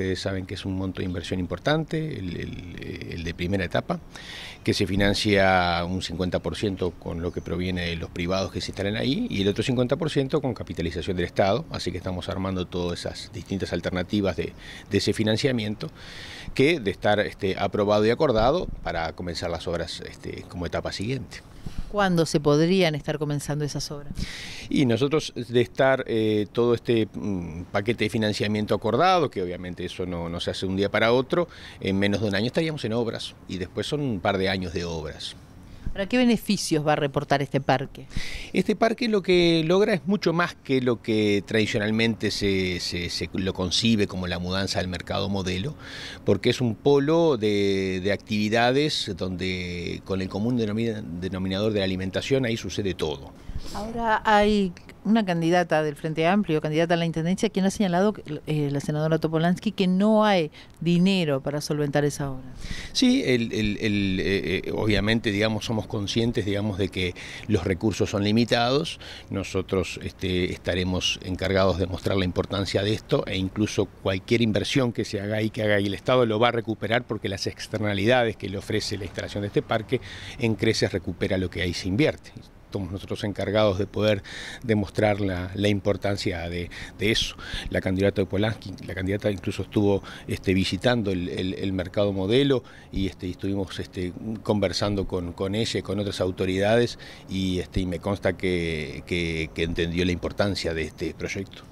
ustedes saben que es un monto de inversión importante, el, de primera etapa, que se financia un 50% con lo que proviene de los privados que se instalan ahí y el otro 50% con capitalización del Estado, así que estamos armando todas esas distintas alternativas de, ese financiamiento que de estar este, aprobado y acordado para comenzar las obras este, como etapa siguiente. ¿Cuándo se podrían estar comenzando esas obras? Y nosotros de estar eh, todo este mm, paquete de financiamiento acordado, que obviamente eso no, no se hace un día para otro, en menos de un año estaríamos en obras y después son un par de años de obras. ¿Para qué beneficios va a reportar este parque? Este parque lo que logra es mucho más que lo que tradicionalmente se, se, lo concibe como la mudanza del mercado modelo, porque es un polo de, actividades donde con el común denominador de la alimentación ahí sucede todo. Ahora hay una candidata del Frente Amplio, candidata a la Intendencia, quien ha señalado, eh, la senadora Topolansky, que no hay dinero para solventar esa obra. Sí, el, eh, eh, obviamente, digamos, somos conscientes, digamos, de que los recursos son limitados. Nosotros este, estaremos encargados de mostrar la importancia de esto e incluso cualquier inversión que se haga y que haga ahí el Estado lo va a recuperar porque las externalidades que le ofrece la instalación de este parque en creces recupera lo que ahí se invierte estamos nosotros encargados de poder demostrar la, importancia de, eso. La candidata de Polanski, la candidata incluso estuvo este, visitando el, mercado modelo y este, estuvimos este, conversando con, ella con otras autoridades y, este, y me consta que entendió la importancia de este proyecto.